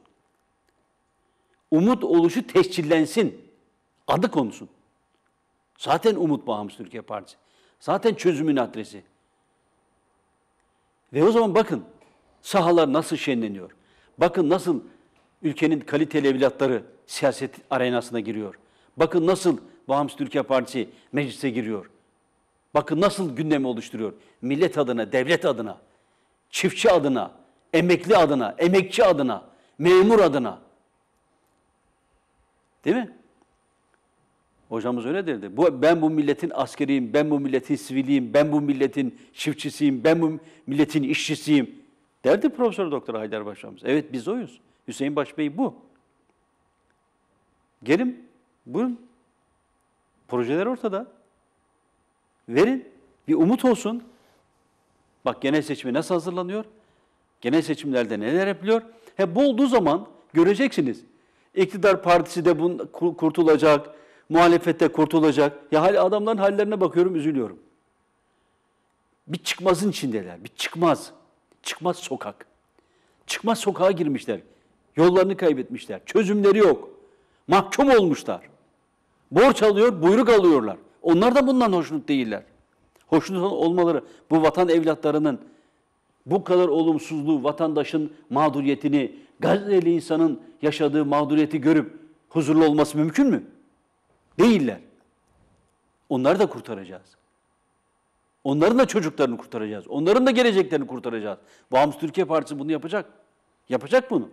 S2: Umut oluşu tescillensin. Adı konusun. Zaten Umut Bağımsız Türkiye Partisi. Zaten çözümün adresi. Ve o zaman bakın sahalar nasıl şenleniyor. Bakın nasıl ülkenin kaliteli evlatları siyaset arenasına giriyor. Bakın nasıl Bağımsız Türkiye Partisi meclise giriyor. Bakın nasıl gündemi oluşturuyor. Millet adına, devlet adına, çiftçi adına, emekli adına, emekçi adına, memur adına. Değil mi? Hocamız öyle derdi. Bu, ben bu milletin askeriyim, ben bu milletin siviliyim, ben bu milletin çiftçisiyim, ben bu milletin işçisiyim. Derdi Profesör Doktor Haydar Başamız. Evet biz oyuz. Hüseyin Başbey bu. Gelin, buyurun. Projeler ortada. Verin, bir umut olsun. Bak genel seçime nasıl hazırlanıyor? Genel seçimlerde neler yapılıyor? He bu olduğu zaman göreceksiniz. İktidar partisi de bunu kurtulacak, muhalefette kurtulacak. Ya hal adamların hallerine bakıyorum üzülüyorum. Bir çıkmazın içindeler. Bir çıkmaz. Çıkmaz sokak. Çıkmaz sokağa girmişler. Yollarını kaybetmişler. Çözümleri yok. Mahkum olmuşlar. Borç alıyor, buyruk alıyorlar. Onlar da bundan hoşnut değiller. Hoşnut olmaları bu vatan evlatlarının bu kadar olumsuzluğu, vatandaşın mağduriyetini, Gazze'li insanın yaşadığı mağduriyeti görüp huzurlu olması mümkün mü? Değiller. Onları da kurtaracağız. Onların da çocuklarını kurtaracağız. Onların da geleceklerini kurtaracağız. Bağımsız Türkiye Partisi bunu yapacak. Yapacak bunu.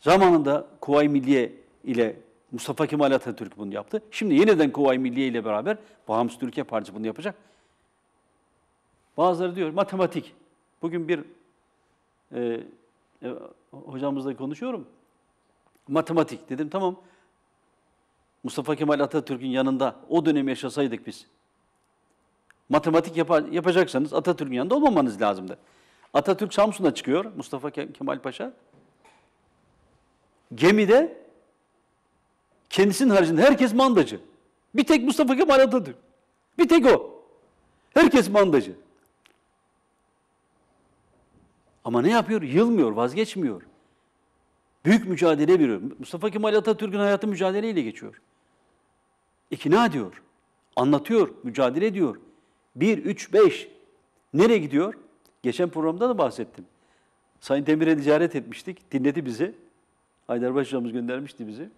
S2: Zamanında Kuvayi Milliye ile Mustafa Kemal Atatürk bunu yaptı. Şimdi yeniden Kuvayi Milliye ile beraber Bağımsız Türkiye Partisi bunu yapacak. Bazıları diyor matematik. Bugün bir e, e, hocamızla konuşuyorum. Matematik dedim tamam. Mustafa Kemal Atatürk'ün yanında o dönem yaşasaydık biz. Matematik yap yapacaksanız Atatürk'ün yanında olmamanız lazımdı. Atatürk Samsun'a çıkıyor Mustafa Kemal Paşa. Gemide kendisinin haricinde herkes mandacı. Bir tek Mustafa Kemal Atatürk. Bir tek o. Herkes mandacı. Ama ne yapıyor? Yılmıyor, vazgeçmiyor. Büyük mücadele veriyor. Mustafa Kemal Atatürk'ün hayatı mücadeleyle geçiyor. İkna diyor, Anlatıyor. Mücadele ediyor. Bir, üç, beş. Nereye gidiyor? Geçen programda da bahsettim. Sayın Demir'e ziyaret etmiştik. Dinledi bizi. Haydarbaş hocamız göndermişti bizi.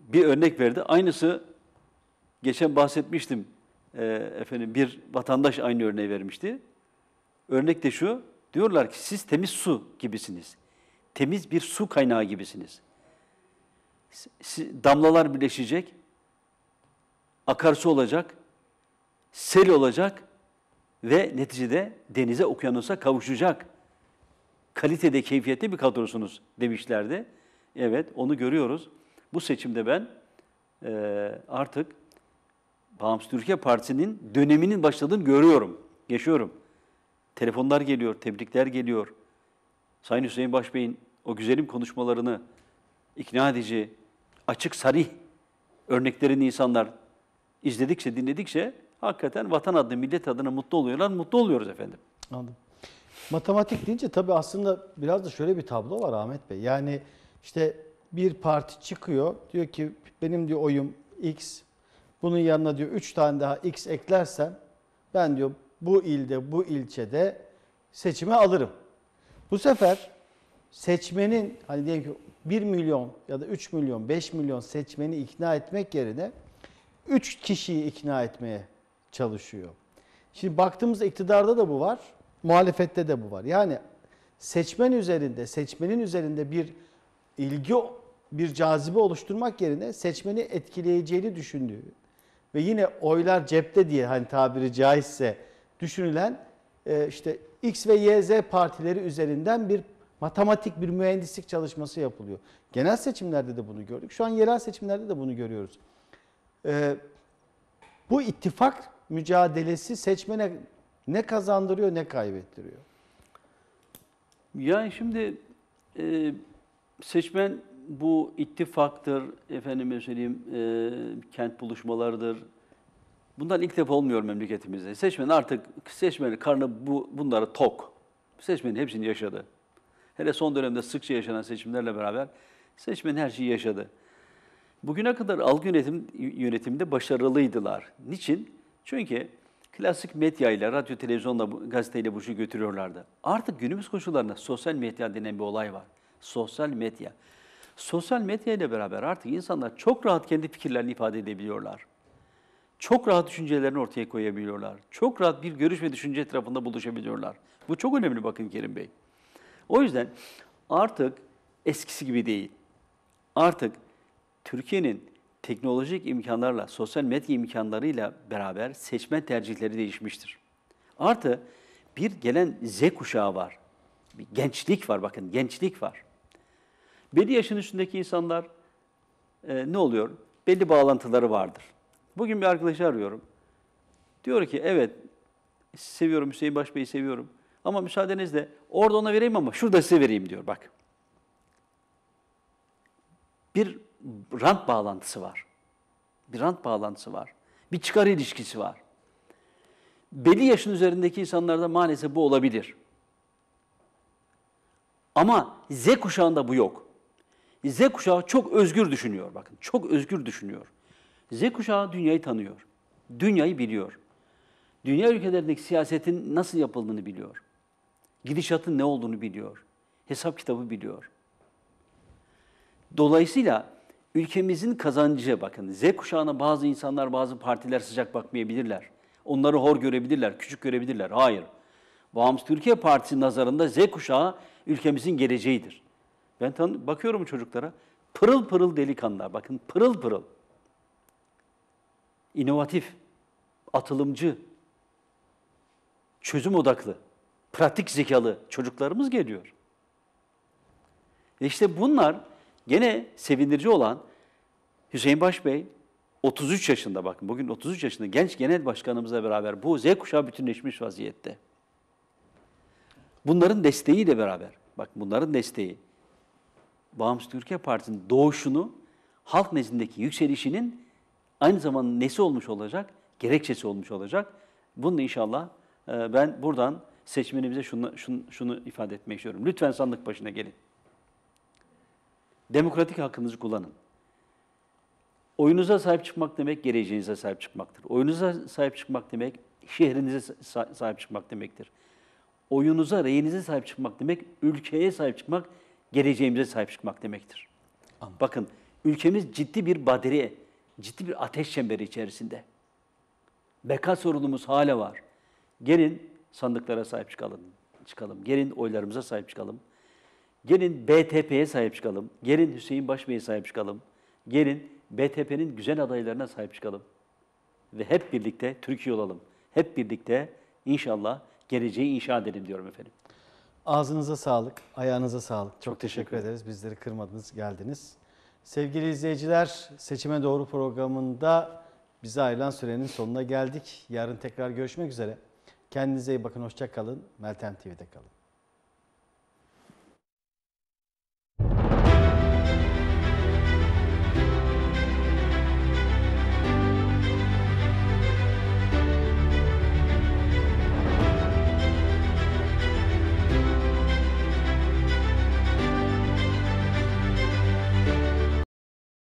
S2: Bir örnek verdi. Aynısı geçen bahsetmiştim. E, efendim bir vatandaş aynı örneği vermişti. Örnek de şu. Diyorlar ki siz temiz su gibisiniz temiz bir su kaynağı gibisiniz. Damlalar birleşecek, akarsu olacak, sel olacak ve neticede denize, okyanusa kavuşacak. Kalitede, keyfiyette bir kadrosunuz demişlerdi. Evet, onu görüyoruz. Bu seçimde ben e, artık Bağımsız Türkiye Partisi'nin döneminin başladığını görüyorum, yaşıyorum. Telefonlar geliyor, tebrikler geliyor. Sayın Hüseyin Başbey'in o güzelim konuşmalarını ikna edici, açık sarih örneklerini insanlar izledikçe, dinledikçe hakikaten vatan adına, millet adına mutlu oluyorlar, mutlu oluyoruz efendim.
S1: Anladım. Matematik deyince tabii aslında biraz da şöyle bir tablo var Ahmet Bey. Yani işte bir parti çıkıyor, diyor ki benim diyor oyum X, bunun yanına diyor 3 tane daha X eklersem ben diyor bu ilde, bu ilçede seçimi alırım. Bu sefer seçmenin hani diyelim ki 1 milyon ya da 3 milyon, 5 milyon seçmeni ikna etmek yerine 3 kişiyi ikna etmeye çalışıyor. Şimdi baktığımız iktidarda da bu var, muhalefette de bu var. Yani seçmen üzerinde, seçmenin üzerinde bir ilgi, bir cazibe oluşturmak yerine seçmeni etkileyeceğini düşündüğü ve yine oylar cepte diye hani tabiri caizse düşünülen e, işte X ve YZ partileri üzerinden bir matematik bir mühendislik çalışması yapılıyor. Genel seçimlerde de bunu gördük. Şu an yerel seçimlerde de bunu görüyoruz. Ee, bu ittifak mücadelesi seçmene ne kazandırıyor ne kaybettiriyor?
S2: Yani şimdi e, seçmen bu ittifaktır, efendime söyleyeyim e, kent buluşmalarıdır. Bundan ilk defa olmuyor memleketimizde. Seçmen artık seçmenin karnı bu, bunlara tok. Seçmenin hepsini yaşadı. Hele son dönemde sıkça yaşanan seçimlerle beraber seçmen her şeyi yaşadı. Bugüne kadar algı yönetim, yönetimde başarılıydılar. Niçin? Çünkü klasik medya ile, radyo, televizyonla, gazeteyle bu işi götürüyorlardı. Artık günümüz koşullarında sosyal medya denen bir olay var. Sosyal medya. Sosyal medya ile beraber artık insanlar çok rahat kendi fikirlerini ifade edebiliyorlar çok rahat düşüncelerini ortaya koyabiliyorlar. Çok rahat bir görüş ve düşünce etrafında buluşabiliyorlar. Bu çok önemli bakın Kerim Bey. O yüzden artık eskisi gibi değil. Artık Türkiye'nin teknolojik imkanlarla, sosyal medya imkanlarıyla beraber seçme tercihleri değişmiştir. Artı bir gelen Z kuşağı var. Bir gençlik var bakın, gençlik var. Belli yaşın üstündeki insanlar e, ne oluyor? Belli bağlantıları vardır. Bugün bir arkadaşı arıyorum. Diyor ki evet seviyorum Hüseyin Başbey'i seviyorum. Ama müsaadenizle orada ona vereyim ama şurada size vereyim diyor bak. Bir rant bağlantısı var. Bir rant bağlantısı var. Bir çıkar ilişkisi var. Belli yaşın üzerindeki insanlarda maalesef bu olabilir. Ama Z kuşağında bu yok. Z kuşağı çok özgür düşünüyor bakın. Çok özgür düşünüyor. Z kuşağı dünyayı tanıyor. Dünyayı biliyor. Dünya ülkelerindeki siyasetin nasıl yapıldığını biliyor. Gidişatın ne olduğunu biliyor. Hesap kitabı biliyor. Dolayısıyla ülkemizin kazancı bakın Z kuşağına bazı insanlar, bazı partiler sıcak bakmayabilirler. Onları hor görebilirler, küçük görebilirler. Hayır. Bağımsız Türkiye Partisi nazarında Z kuşağı ülkemizin geleceğidir. Ben bakıyorum çocuklara. Pırıl pırıl delikanlılar. Bakın pırıl pırıl inovatif, atılımcı, çözüm odaklı, pratik zekalı çocuklarımız geliyor. İşte bunlar gene sevindirici olan Hüseyin Başbey 33 yaşında bakın bugün 33 yaşında genç genel başkanımızla beraber bu Z kuşağı bütünleşmiş vaziyette. Bunların desteğiyle beraber bak bunların desteği Bağımsız Türkiye Partisi'nin doğuşunu halk nezdindeki yükselişinin aynı zamanda nesi olmuş olacak? Gerekçesi olmuş olacak. Bunu inşallah e, ben buradan seçmenimize şunu, şunu, şunu ifade etmek istiyorum. Lütfen sandık başına gelin. Demokratik hakkınızı kullanın. Oyunuza sahip çıkmak demek geleceğinize sahip çıkmaktır. Oyunuza sahip çıkmak demek şehrinize sahip çıkmak demektir. Oyunuza, reyinize sahip çıkmak demek ülkeye sahip çıkmak, geleceğimize sahip çıkmak demektir. Anladım. Bakın ülkemiz ciddi bir badire ciddi bir ateş çemberi içerisinde. Beka sorunumuz hala var. Gelin sandıklara sahip çıkalım. çıkalım. Gelin oylarımıza sahip çıkalım. Gelin BTP'ye sahip çıkalım. Gelin Hüseyin Başbey'e sahip çıkalım. Gelin BTP'nin güzel adaylarına sahip çıkalım. Ve hep birlikte Türkiye olalım. Hep birlikte inşallah geleceği inşa edelim diyorum efendim.
S1: Ağzınıza sağlık, ayağınıza sağlık. Çok, Çok teşekkür, teşekkür ederiz. Bizleri kırmadınız, geldiniz. Sevgili izleyiciler, Seçime Doğru programında bize ayrılan sürenin sonuna geldik. Yarın tekrar görüşmek üzere. Kendinize iyi bakın, hoşça kalın. Meltem TV'de kalın.